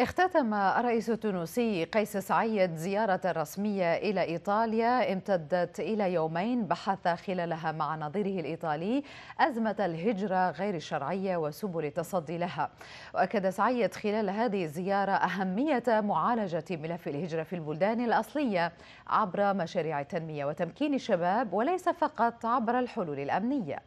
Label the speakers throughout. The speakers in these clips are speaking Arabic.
Speaker 1: اختتم الرئيس التونسي قيس سعيد زيارة رسمية إلى إيطاليا امتدت إلى يومين بحث خلالها مع نظيره الإيطالي أزمة الهجرة غير الشرعية وسبل التصدي لها وأكد سعيد خلال هذه الزيارة أهمية معالجة ملف الهجرة في البلدان الأصلية عبر مشاريع التنمية وتمكين الشباب وليس فقط عبر الحلول الأمنية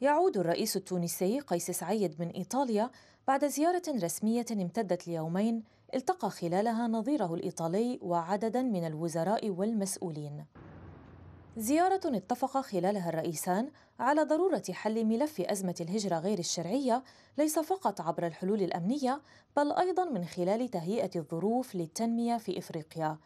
Speaker 2: يعود الرئيس التونسي قيس سعيد من إيطاليا بعد زيارة رسمية امتدت ليومين التقى خلالها نظيره الإيطالي وعددا من الوزراء والمسؤولين زيارة اتفق خلالها الرئيسان على ضرورة حل ملف أزمة الهجرة غير الشرعية ليس فقط عبر الحلول الأمنية بل أيضا من خلال تهيئة الظروف للتنمية في إفريقيا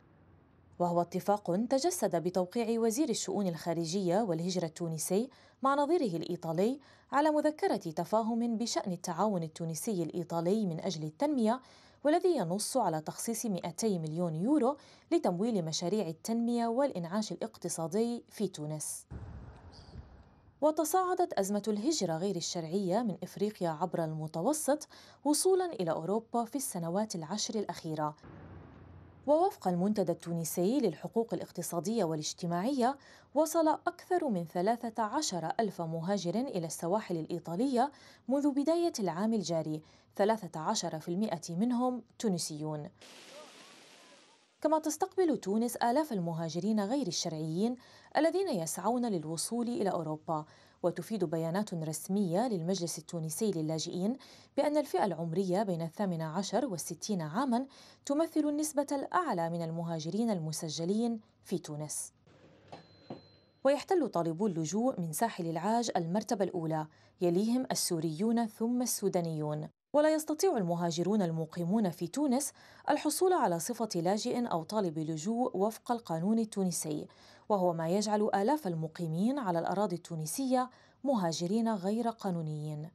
Speaker 2: وهو اتفاق تجسد بتوقيع وزير الشؤون الخارجية والهجرة التونسي مع نظيره الإيطالي على مذكرة تفاهم بشأن التعاون التونسي الإيطالي من أجل التنمية والذي ينص على تخصيص 200 مليون يورو لتمويل مشاريع التنمية والإنعاش الاقتصادي في تونس. وتصاعدت أزمة الهجرة غير الشرعية من إفريقيا عبر المتوسط وصولا إلى أوروبا في السنوات العشر الأخيرة ووفق المنتدى التونسي للحقوق الاقتصادية والاجتماعية وصل أكثر من 13 ألف مهاجر إلى السواحل الإيطالية منذ بداية العام الجاري 13% منهم تونسيون كما تستقبل تونس آلاف المهاجرين غير الشرعيين الذين يسعون للوصول إلى أوروبا وتفيد بيانات رسمية للمجلس التونسي للاجئين بأن الفئة العمرية بين الثامن عشر والستين عاما تمثل النسبة الأعلى من المهاجرين المسجلين في تونس ويحتل طالبو اللجوء من ساحل العاج المرتبة الأولى يليهم السوريون ثم السودانيون ولا يستطيع المهاجرون المقيمون في تونس الحصول على صفة لاجئ أو طالب لجوء وفق القانون التونسي وهو ما يجعل آلاف المقيمين على الأراضي التونسية مهاجرين غير قانونيين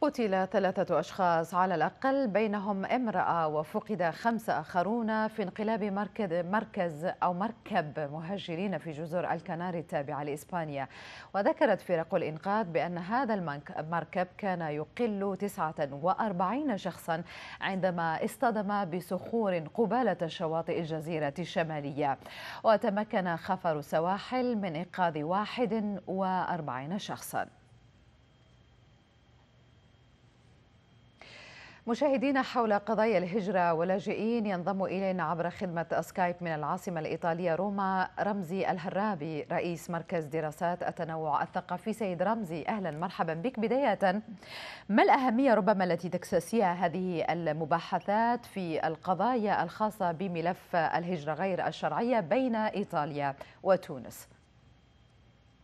Speaker 1: قتل ثلاثة أشخاص على الأقل بينهم امرأة وفقد خمسة آخرون في انقلاب مركز, مركز أو مركب مهجرين في جزر الكناري التابعة لإسبانيا وذكرت فرق الإنقاذ بأن هذا المركب كان يقل 49 شخصا عندما اصطدم بصخور قبالة شواطئ الجزيرة الشمالية وتمكن خفر السواحل من إنقاذ 41 شخصاً مشاهدينا حول قضايا الهجرة واللاجئين ينضم إلينا عبر خدمة سكايب من العاصمة الإيطالية روما رمزي الهرابي رئيس مركز دراسات التنوع الثقافي سيد رمزي أهلا مرحبا بك بداية ما الأهمية ربما التي تكسسيها هذه المباحثات في القضايا الخاصة بملف الهجرة غير الشرعية بين إيطاليا وتونس؟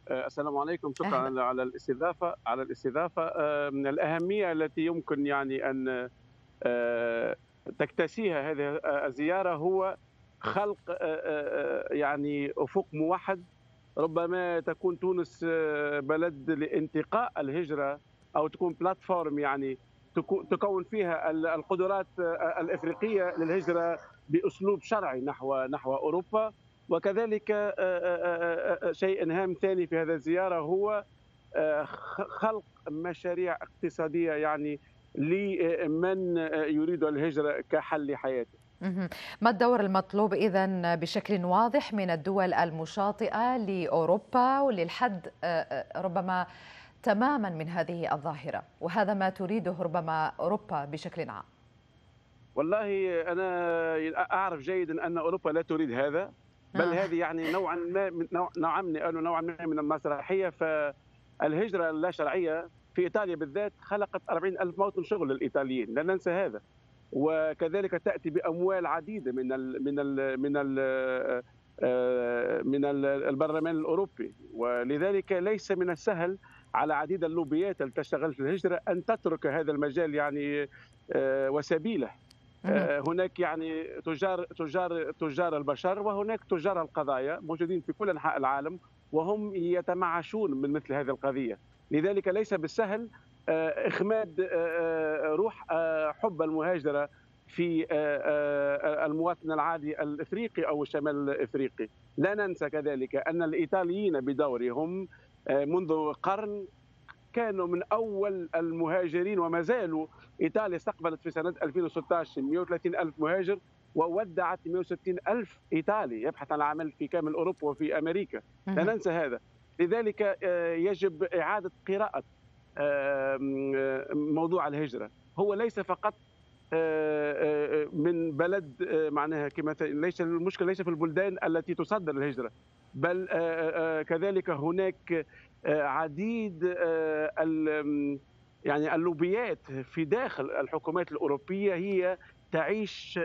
Speaker 3: آه، السلام عليكم شكرا أهلا. على الاستضافه على الاستضافه من الاهميه التي يمكن يعني ان آه، تكتسيها هذه الزياره هو خلق آه، يعني افق موحد ربما تكون تونس بلد لانتقاء الهجره او تكون بلاتفورم يعني تكون فيها القدرات الافريقيه للهجره باسلوب شرعي نحو نحو اوروبا وكذلك آه، آه، آه، شيء هام ثاني في هذا الزياره هو خلق مشاريع اقتصاديه يعني لمن يريد الهجره كحل حياته
Speaker 1: ما الدور المطلوب إذا بشكل واضح من الدول المشاطئة لأوروبا وللحد ربما تماما من هذه الظاهرة وهذا ما تريده ربما أوروبا بشكل عام
Speaker 3: والله أنا أعرف جيدا أن أوروبا لا تريد هذا بل آه. هذه يعني نوعا ما نوعا ما نعم، قالوا نوعا ما من المسرحيه فالهجره اللا شرعيه في ايطاليا بالذات خلقت 40 الف موطن شغل للايطاليين لا ننسى هذا وكذلك تاتي باموال عديده من الـ من الـ من الـ آه، من البرلمان الاوروبي ولذلك ليس من السهل على عديد اللوبيات التي تشتغل في الهجره ان تترك هذا المجال يعني آه، وسبيله آه، هناك يعني تجار تجار تجار البشر وهناك تجار القضايا موجودين في كل انحاء العالم وهم يتمعشون من مثل هذه القضيه لذلك ليس بالسهل آه، اخماد آه، روح حب المهاجره في المواطن العادي الافريقي او الشمال الافريقي لا ننسى كذلك ان الايطاليين بدورهم منذ قرن كانوا من اول المهاجرين وما زالوا ايطاليا استقبلت في سنه 2016 130 الف مهاجر وودعت 160 الف ايطالي يبحث عن العمل في كامل اوروبا وفي امريكا لا ننسى هذا لذلك آه، يجب اعاده قراءه موضوع الهجره هو ليس فقط آه، آه، آه، من بلد معناها كما ليس المشكله ليس في البلدان التي تصدر الهجره بل كذلك هناك عديد يعني اللوبيات في داخل الحكومات الاوروبيه هي تعيش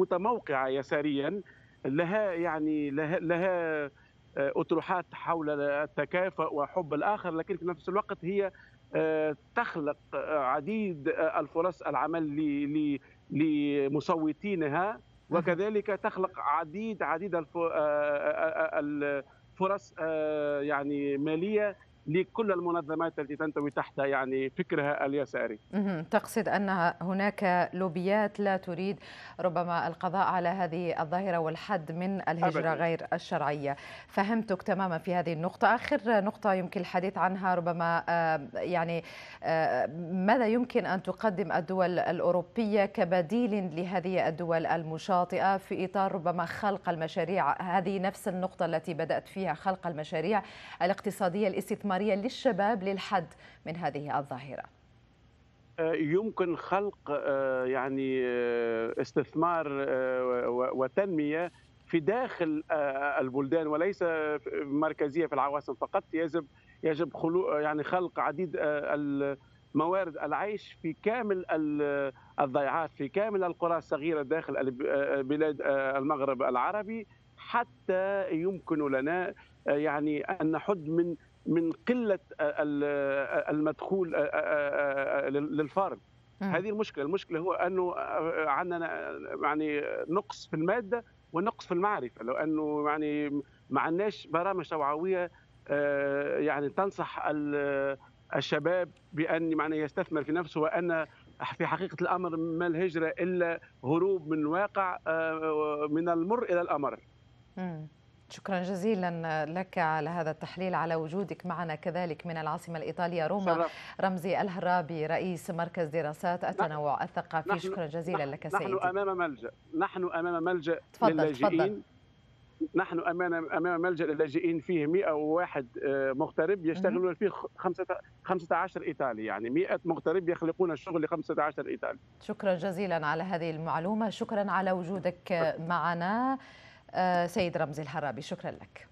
Speaker 3: متموقعه يساريا لها يعني لها, لها اطروحات حول التكافؤ وحب الاخر لكن في نفس الوقت هي آه، تخلق آه، عديد آه، الفرص العمل لمصوتينها وكذلك تخلق عديد عديد الفرص يعني ماليه لكل المنظمات التي تنتوي تحت يعني فكرها اليساري
Speaker 1: تقصد أن هناك لوبيات لا تريد ربما القضاء على هذه الظاهرة والحد من الهجرة أبداً. غير الشرعية فهمتك تماما في هذه النقطة آخر نقطة يمكن الحديث عنها ربما آه، يعني آه، ماذا يمكن أن تقدم الدول الأوروبية كبديل لهذه الدول المشاطئة في إطار ربما خلق المشاريع هذه نفس النقطة التي بدأت فيها خلق المشاريع الاقتصادية الاستثمارية استثمارية للشباب للحد من هذه الظاهرة؟
Speaker 3: آه، يمكن خلق آه، يعني آه، استثمار وتنميه في داخل البلدان وليس مركزيه في العواصم فقط يجب يجب خلو يعني خلق عديد الموارد العيش في كامل الضيعات في كامل القرى الصغيره داخل بلاد المغرب العربي حتى يمكن لنا يعني ان نحد من من قله المدخول آه، آه، آه، للفرد هذه المشكله المشكله هو انه عندنا يعني نقص في الماده ونقص في المعرفه لو انه يعني ما عندناش برامج توعويه يعني تنصح الشباب بان يعني يستثمر في نفسه وان في حقيقه الامر ما الهجره الا هروب من واقع من المر الى الامر.
Speaker 1: شكرا جزيلا لك على هذا التحليل على وجودك معنا كذلك من العاصمة الإيطالية روما شرف. رمزي الهرابي رئيس مركز دراسات التنوع نحن الثقافي نحن شكرا جزيلا نحن لك سيدي نحن
Speaker 3: أمام ملجأ نحن أمام ملجأ تفضل للاجئين تفضل. نحن امام امام ملجا للاجئين فيه 101 آه، مغترب يشتغلون فيه 15 ايطالي يعني 100 مغترب يخلقون الشغل ل 15 ايطالي
Speaker 1: شكرا جزيلا على هذه المعلومه شكرا على وجودك معنا سيد رمزي الحرابي شكرا لك